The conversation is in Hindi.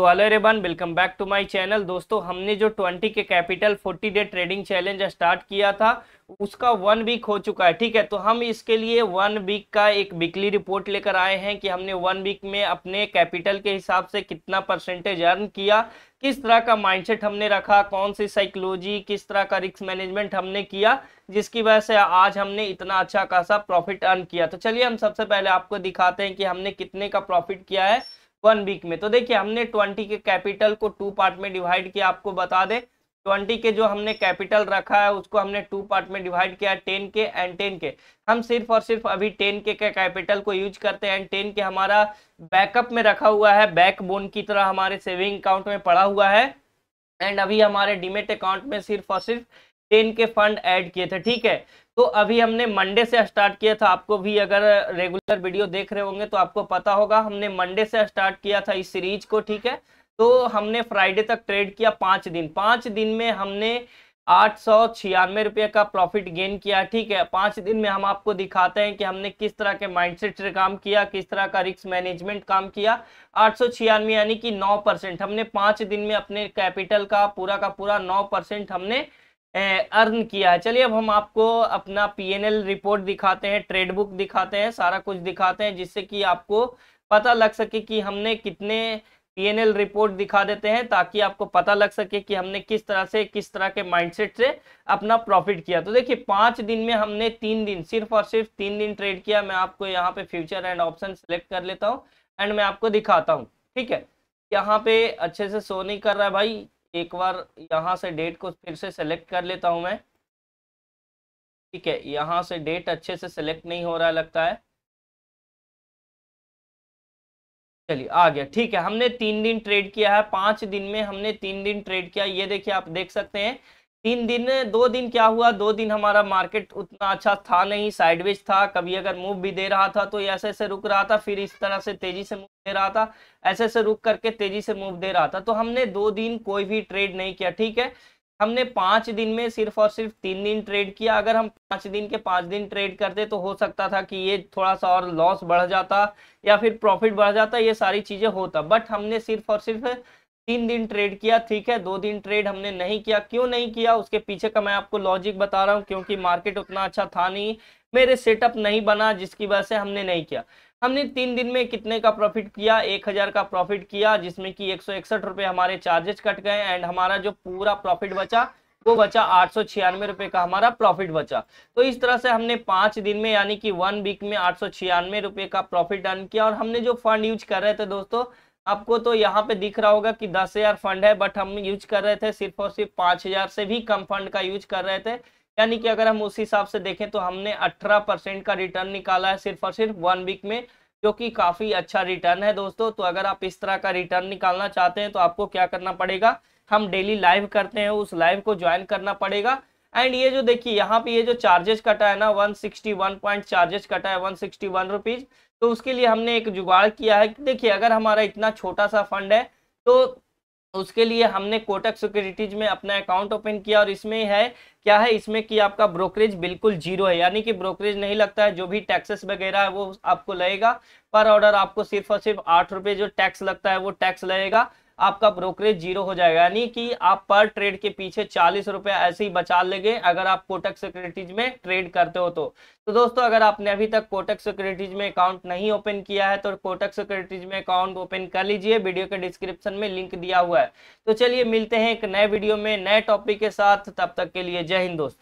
तो हेलो रेबन welcome back to my channel दोस्तों हमने जो 20 के capital 40 day trading challenge start किया था उसका वन वीक हो चुका है ठीक है तो हम इसके लिए वन वीक का एक वीकली रिपोर्ट लेकर आए हैं कि हमने वन वीक में अपने कैपिटल के हिसाब से कितना परसेंटेज अर्न किया किस तरह का माइंडसेट हमने रखा कौन सी साइकोलॉजी किस तरह का रिस्क मैनेजमेंट हमने किया जिसकी वजह से आज हमने इतना अच्छा खासा प्रॉफिट अर्न किया तो चलिए हम सबसे पहले आपको दिखाते हैं कि हमने कितने का प्रॉफिट किया है वन वीक में तो देखिए हमने ट्वेंटी के कैपिटल को टू पार्ट में डिवाइड किया आपको बता दें ट्वेंटी के जो हमने कैपिटल रखा है उसको हमने टू पार्ट में डिवाइड किया टेन के एंड टेन के हम सिर्फ और सिर्फ अभी टेन के कैपिटल को यूज करते हैं टेन के हमारा बैकअप में रखा हुआ है बैक बोन की तरह हमारे सेविंग अकाउंट में पड़ा हुआ है एंड अभी हमारे डिमेट अकाउंट में सिर्फ और सिर्फ टेन के फंड ऐड किए थे ठीक है तो अभी हमने मंडे से स्टार्ट किया था आपको भी अगर रेगुलर वीडियो देख रहे होंगे तो आपको पता होगा हमने मंडे से स्टार्ट किया था इस सीरीज को ठीक है तो हमने फ्राइडे तक ट्रेड किया पाँच दिन पाँच दिन में हमने आठ सौ छियानवे रुपये का प्रॉफिट गेन किया ठीक है पाँच दिन में हम आपको दिखाते हैं कि हमने किस तरह के माइंडसेट से काम किया किस तरह का रिस्क मैनेजमेंट काम किया आठ सौ छियानवे यानी कि नौ परसेंट हमने पाँच दिन में अपने कैपिटल का पूरा का पूरा नौ परसेंट हमने अर्न किया है चलिए अब हम आपको अपना पीएनएल रिपोर्ट दिखाते हैं ट्रेड बुक दिखाते हैं सारा कुछ दिखाते हैं जिससे कि आपको पता लग सके कि हमने कितने पीएनएल रिपोर्ट दिखा देते हैं ताकि आपको पता लग सके कि हमने किस तरह से किस तरह के माइंडसेट से अपना प्रॉफिट किया तो देखिए पाँच दिन में हमने तीन दिन सिर्फ और सिर्फ तीन दिन ट्रेड किया मैं आपको यहाँ पे फ्यूचर एंड ऑप्शन सेलेक्ट कर लेता हूँ एंड मैं आपको दिखाता हूँ ठीक है यहाँ पे अच्छे से शो नहीं कर रहा है भाई एक बार यहाँ से डेट को फिर से सेलेक्ट कर लेता हूँ मैं ठीक है यहाँ से डेट अच्छे से सेलेक्ट नहीं हो रहा लगता है चलिए आ गया ठीक है हमने तीन दिन ट्रेड किया है पांच दिन में हमने तीन दिन ट्रेड किया ये देखिए आप देख सकते हैं तीन दिन दो दिन क्या हुआ दो दिन हमारा मार्केट उतना अच्छा था नहीं साइडवेज था कभी अगर मूव भी दे रहा था तो ऐसे ऐसे रुक रहा था फिर इस तरह से तेजी से मूव दे रहा था ऐसे ऐसे रुक करके तेजी से मूव दे रहा था तो हमने दो दिन कोई भी ट्रेड नहीं किया ठीक है हमने पाँच दिन में सिर्फ और सिर्फ तीन दिन ट्रेड किया अगर हम पाँच दिन के पाँच दिन ट्रेड करते तो हो सकता था कि ये थोड़ा सा और लॉस बढ़ जाता या फिर प्रॉफिट बढ़ जाता ये सारी चीज़ें होता बट हमने सिर्फ और सिर्फ तीन दिन ट्रेड किया ठीक है दो दिन ट्रेड हमने नहीं किया क्यों नहीं किया उसके पीछे का मैं आपको लॉजिक बता रहा हूँ क्योंकि मार्केट उतना अच्छा था नहीं मेरे सेटअप नहीं बना जिसकी वजह से हमने नहीं किया हमने तीन दिन में कितने का प्रॉफिट किया एक हज़ार का प्रॉफिट किया जिसमें कि एक सौ हमारे चार्जेस कट गए एंड हमारा जो पूरा प्रॉफिट बचा वो बचा आठ सौ छियानवे रुपये का हमारा प्रॉफिट बचा तो इस तरह से हमने पाँच दिन में यानी कि वन वीक में आठ सौ छियानवे रुपये का प्रॉफिट अर्न किया और हमने जो फंड यूज कर रहे थे दोस्तों आपको तो यहाँ पे दिख रहा होगा कि दस हजार फंड है बट हम यूज कर रहे थे सिर्फ और सिर्फ पाँच हजार से भी कम फंड का यूज कर रहे थे यानी कि अगर हम उस हिसाब से देखें तो हमने अठारह परसेंट का रिटर्न निकाला है सिर्फ और सिर्फ वन वीक में जो कि काफ़ी अच्छा रिटर्न है दोस्तों तो अगर आप इस तरह का रिटर्न निकालना चाहते हैं तो आपको क्या करना पड़ेगा हम डेली लाइव करते हैं उस लाइव को ज्वाइन करना पड़ेगा एंड ये जो देखिए यहाँ पे ये जो चार्जेस कटा है ना 161 पॉइंट चार्जेस कटा है 161 रुपीस तो उसके लिए हमने एक जुगाड़ किया है देखिए अगर हमारा इतना छोटा सा फंड है तो उसके लिए हमने कोटक सिक्योरिटीज में अपना अकाउंट ओपन किया और इसमें है क्या है इसमें कि आपका ब्रोकरेज बिल्कुल जीरो है यानी कि ब्रोकरेज नहीं लगता है जो भी टैक्सेस वगैरह है वो आपको लगेगा पर ऑर्डर आपको सिर्फ और सिर्फ आठ रुपये जो टैक्स लगता है वो टैक्स लगेगा आपका ब्रोकरेज जीरो हो जाएगा यानी कि आप पर ट्रेड के पीछे चालीस रुपया ऐसे ही बचा लेंगे अगर आप कोटक सिक्योरिटीज में ट्रेड करते हो तो तो दोस्तों अगर आपने अभी तक कोटक सिक्योरिटीज में अकाउंट नहीं ओपन किया है तो कोटक सिक्योरिटीज में अकाउंट ओपन कर लीजिए वीडियो के डिस्क्रिप्शन में लिंक दिया हुआ है तो चलिए मिलते हैं एक नए वीडियो में नए टॉपिक के साथ तब तक के लिए जय हिंद दोस्तों